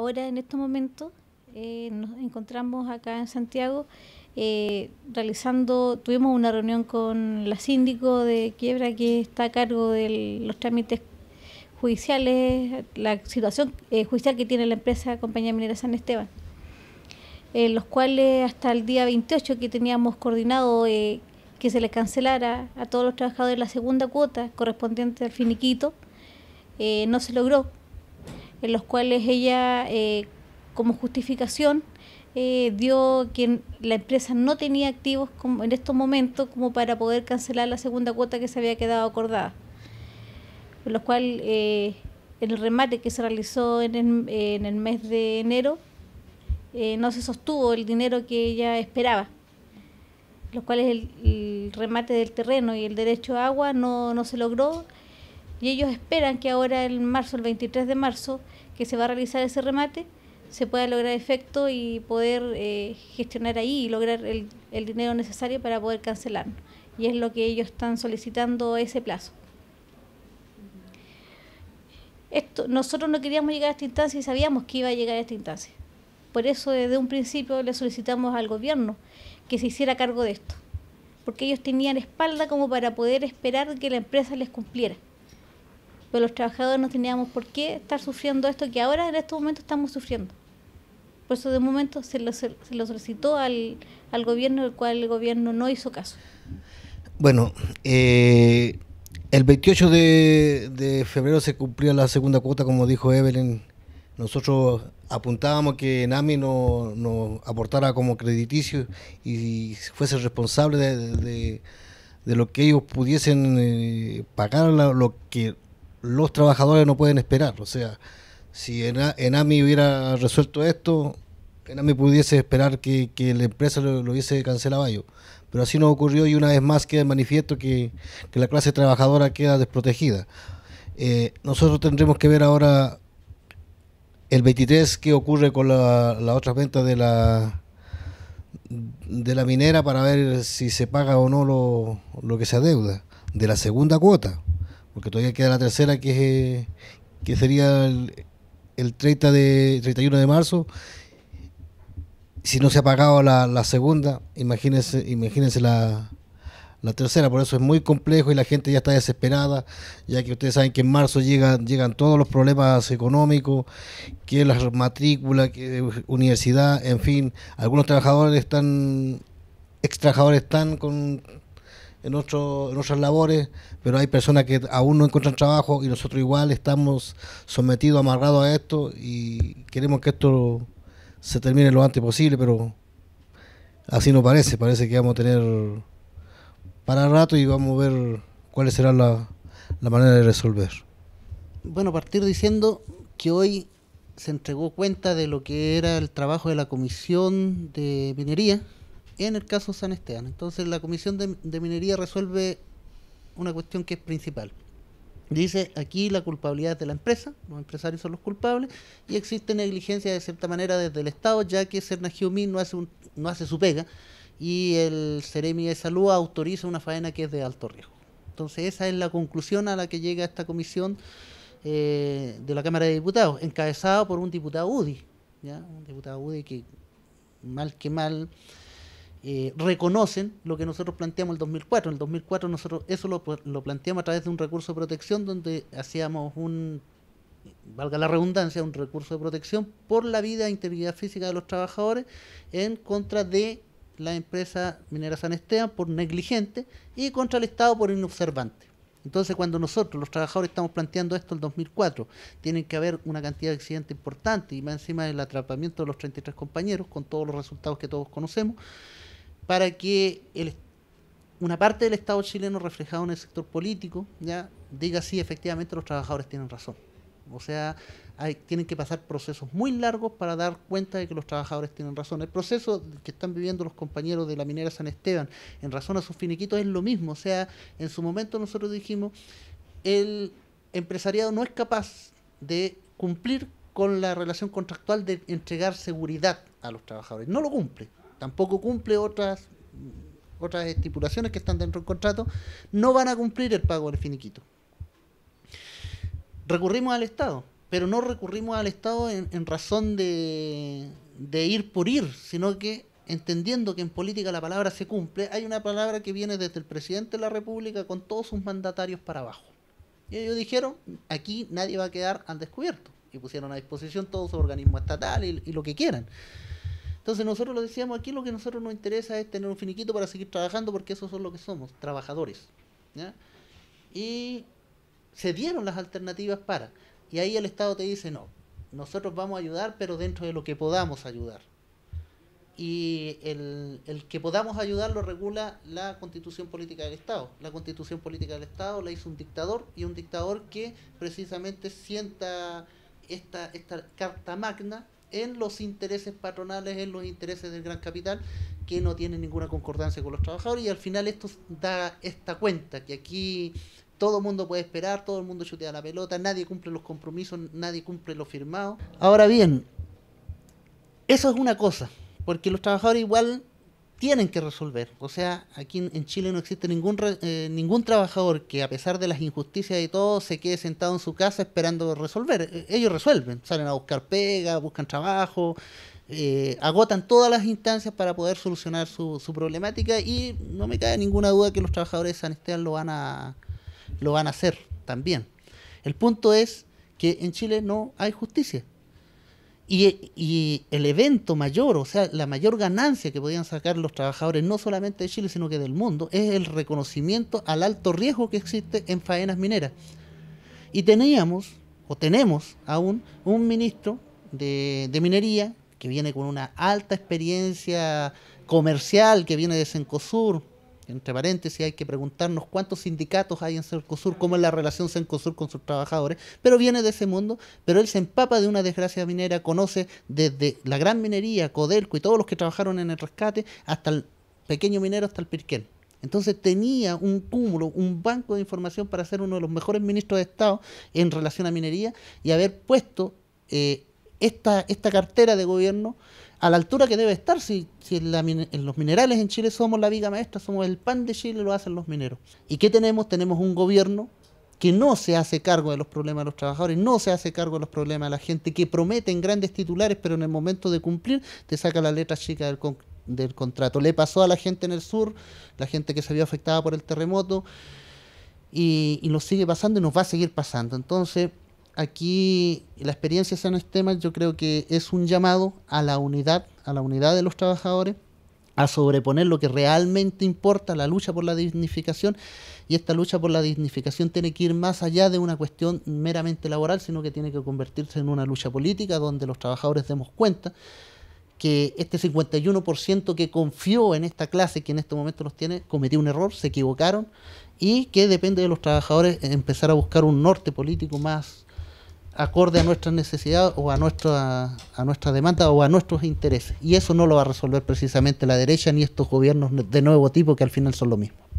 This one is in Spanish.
Ahora, en estos momentos, eh, nos encontramos acá en Santiago eh, realizando, tuvimos una reunión con la síndico de quiebra que está a cargo de los trámites judiciales, la situación eh, judicial que tiene la empresa Compañía Minera San Esteban, en los cuales hasta el día 28 que teníamos coordinado que se les cancelara a todos los trabajadores la segunda cuota correspondiente al finiquito, no se logró en los cuales ella, eh, como justificación, eh, dio que la empresa no tenía activos como en estos momentos como para poder cancelar la segunda cuota que se había quedado acordada. Por lo cual, eh, en el remate que se realizó en el, mes de enero, no se sostuvo el dinero que ella esperaba, lo cual el, remate del terreno y el derecho a agua no, no se logró y ellos esperan que ahora el marzo, el 23 de marzo, que se va a realizar ese remate se pueda lograr efecto y poder eh, gestionar ahí y lograr el, dinero necesario para poder cancelarlo. Y es lo que ellos están solicitando ese plazo. Esto, nosotros no queríamos llegar a esta instancia y sabíamos que iba a llegar a esta instancia. Por eso desde un principio le solicitamos al gobierno que se hiciera cargo de esto, porque ellos tenían espalda como para poder esperar que la empresa les cumpliera pero los trabajadores no teníamos por qué estar sufriendo esto que ahora en estos momentos estamos sufriendo. Por eso de momento se lo, se solicitó al, gobierno, el cual el gobierno no hizo caso. Bueno, eh, el 28 de, febrero se cumplió la segunda cuota, como dijo Evelyn. Nosotros apuntábamos que NAMI nos aportara como crediticio y fuese responsable de, lo que ellos pudiesen eh, pagar, lo que los trabajadores no pueden esperar. O sea, si Enami hubiera resuelto esto, Enami pudiese esperar que, que la empresa lo, hubiese cancelado Pero así no ocurrió y una vez más queda manifiesto que, la clase trabajadora queda desprotegida. Eh, nosotros tendremos que ver ahora el 23 qué ocurre con las la otras ventas de la de la minera para ver si se paga o no lo, lo que se adeuda de la segunda cuota porque todavía queda la tercera que, eh, que sería el, 30 de, 31 de marzo. Si no se ha pagado la, segunda, imagínense, imagínense la, tercera, por eso es muy complejo y la gente ya está desesperada, ya que ustedes saben que en marzo llegan, llegan todos los problemas económicos, que las matrícula, que universidad, en fin, algunos trabajadores están, ex están con en, en otras labores, pero hay personas que aún no encuentran trabajo y nosotros igual estamos sometidos, amarrados a esto y queremos que esto se termine lo antes posible, pero así no parece, parece que vamos a tener para rato y vamos a ver cuál será la, la manera de resolver. Bueno, partir diciendo que hoy se entregó cuenta de lo que era el trabajo de la Comisión de Minería, en el caso San Esteban. Entonces la Comisión de, Minería resuelve una cuestión que es principal. Dice, aquí la culpabilidad de la empresa, los empresarios son los culpables, y existe negligencia de cierta manera desde el Estado, ya que Sernageomin no hace, no hace su pega y el seremi de Salud autoriza una faena que es de alto riesgo. Entonces esa es la conclusión a la que llega esta comisión eh, de la Cámara de Diputados, encabezada por un diputado UDI, un diputado UDI que mal que mal eh, reconocen lo que nosotros planteamos en el 2004. En el 2004 nosotros eso lo, planteamos a través de un recurso de protección donde hacíamos un, valga la redundancia, un recurso de protección por la vida e integridad física de los trabajadores en contra de la empresa minera San Esteban por negligente y contra el Estado por inobservante. Entonces, cuando nosotros, los trabajadores, estamos planteando esto en 2004, tiene que haber una cantidad de accidentes importante y más encima del atrapamiento de los 33 compañeros, con todos los resultados que todos conocemos, para que una parte del Estado chileno reflejado en el sector político ya diga sí, efectivamente los trabajadores tienen razón. O sea, hay, tienen que pasar procesos muy largos para dar cuenta de que los trabajadores tienen razón. El proceso que están viviendo los compañeros de la minera San Esteban en razón a sus finiquitos es lo mismo. O sea, en su momento nosotros dijimos, el empresariado no es capaz de cumplir con la relación contractual de entregar seguridad a los trabajadores. No lo cumple tampoco cumple otras otras estipulaciones que están dentro del contrato, no van a cumplir el pago del finiquito. Recurrimos al Estado, pero no recurrimos al Estado en, razón de, de ir por ir, sino que entendiendo que en política la palabra se cumple, hay una palabra que viene desde el presidente de la República con todos sus mandatarios para abajo. Y ellos dijeron, aquí nadie va a quedar al descubierto. Y pusieron a disposición todo su organismo estatal y, lo que quieran. Entonces nosotros lo decíamos, aquí lo que a nosotros nos interesa es tener un finiquito para seguir trabajando porque eso son lo que somos, trabajadores. Y se dieron las alternativas para. Y ahí el Estado te dice, no, nosotros vamos a ayudar, pero dentro de lo que podamos ayudar. Y el, el que podamos ayudar lo regula la constitución política del Estado. La constitución política del Estado la hizo un dictador y un dictador que precisamente sienta esta, esta carta magna en los intereses patronales, en los intereses del gran capital, que no tienen ninguna concordancia con los trabajadores y al final esto da esta cuenta, que aquí todo el mundo puede esperar, todo el mundo chutea la pelota, nadie cumple los compromisos, nadie cumple lo firmado Ahora bien, eso es una cosa, porque los trabajadores igual tienen que resolver. O sea, aquí en Chile no existe ningún, eh, ningún trabajador que a pesar de las injusticias y todo se quede sentado en su casa esperando resolver. E, ellos resuelven, salen a buscar pega, buscan trabajo, eh, agotan todas las instancias para poder solucionar su, su, problemática y no me cae ninguna duda que los trabajadores de San Esteban lo van a, lo van a hacer también. El punto es que en Chile no hay justicia. Y, el evento mayor, o sea, la mayor ganancia que podían sacar los trabajadores, no solamente de Chile, sino que del mundo, es el reconocimiento al alto riesgo que existe en faenas mineras. Y teníamos, o tenemos aún, un ministro de, de minería que viene con una alta experiencia comercial, que viene de Sencosur, entre paréntesis, hay que preguntarnos cuántos sindicatos hay en Sur cómo es la relación Cencosur con sus trabajadores, pero viene de ese mundo, pero él se empapa de una desgracia minera, conoce desde la gran minería, Codelco y todos los que trabajaron en el rescate, hasta el pequeño minero, hasta el Pirquén. Entonces tenía un cúmulo, un banco de información para ser uno de los mejores ministros de Estado en relación a minería y haber puesto eh, esta, esta cartera de gobierno a la altura que debe estar. Si, en, los minerales en Chile somos la viga maestra, somos el pan de Chile, lo hacen los mineros. ¿Y qué tenemos? Tenemos un gobierno que no se hace cargo de los problemas de los trabajadores, no se hace cargo de los problemas de la gente, que prometen grandes titulares, pero en el momento de cumplir te saca la letra chica del, contrato. Le pasó a la gente en el sur, la gente que se vio afectada por el terremoto, y, lo sigue pasando y nos va a seguir pasando. Entonces, aquí la experiencia en este tema yo creo que es un llamado a la unidad, a la unidad de los trabajadores, a sobreponer lo que realmente importa, la lucha por la dignificación, y esta lucha por la dignificación tiene que ir más allá de una cuestión meramente laboral, sino que tiene que convertirse en una lucha política donde los trabajadores demos cuenta que este 51% que confió en esta clase, que en este momento los tiene, cometió un error, se equivocaron, y que depende de los trabajadores empezar a buscar un norte político más acorde a nuestras necesidades o a nuestra, a nuestra demanda o a nuestros intereses. Y eso no lo va a resolver precisamente la derecha ni estos gobiernos de nuevo tipo que al final son lo mismo.